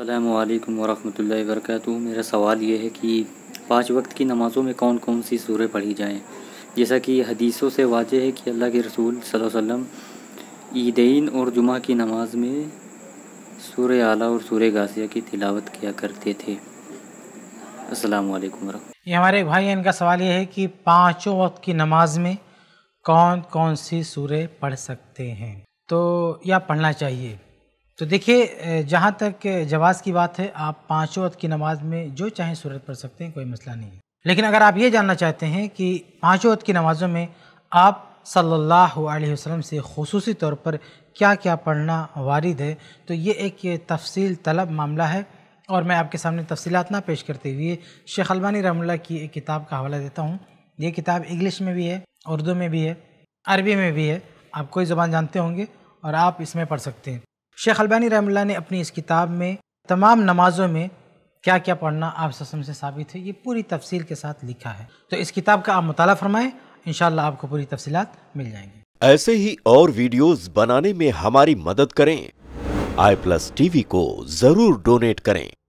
अल्लाम वरहमल वर्क मेरा सवाल ये है कि पाँच वक्त की नमाज़ों में कौन कौन सी सूरें पढ़ी जाएँ जैसा कि हदीसों से वाज है कि अल्लाह के रसूल वसम ईदैन और जुमा की नमाज में सूर आला और सूर गासिया की तिलावत किया करते थे अल्लाम वरह ये हमारे भाई इनका सवाल ये है कि पाँचों वक्त की नमाज में कौन कौन सी सूर पढ़ सकते हैं तो या पढ़ना चाहिए तो देखिए जहाँ तक जवाज़ की बात है आप पाँचों वक्त की नमाज में जो चाहें सूरत पढ़ सकते हैं कोई मसला नहीं है लेकिन अगर आप ये जानना चाहते हैं कि पाँचों वक्त की नमाज़ों में आप सल्लल्लाहु अलैहि वसल्लम से खसूस तौर पर क्या क्या पढ़ना वारिद है तो ये एक तफसील तलब मामला है और मैं आपके सामने तफसीत ना पेश करते हुए शेख अलबानी रहमुल्ला की एक किताब का हवाला देता हूँ ये किताब इंग्लिश में भी है उर्दू में भी है अरबी में भी है आप कोई ज़बान जानते होंगे और आप इसमें पढ़ सकते हैं शेख अलबानी रहमल्ला ने अपनी इस किताब में तमाम नमाज़ों में क्या क्या पढ़ना आप ससम से साबित है ये पूरी तफसील के साथ लिखा है तो इस किताब का आप मुताला फरमाएं इन आपको पूरी तफसीत मिल जाएंगी ऐसे ही और वीडियोस बनाने में हमारी मदद करें आई प्लस टीवी को जरूर डोनेट करें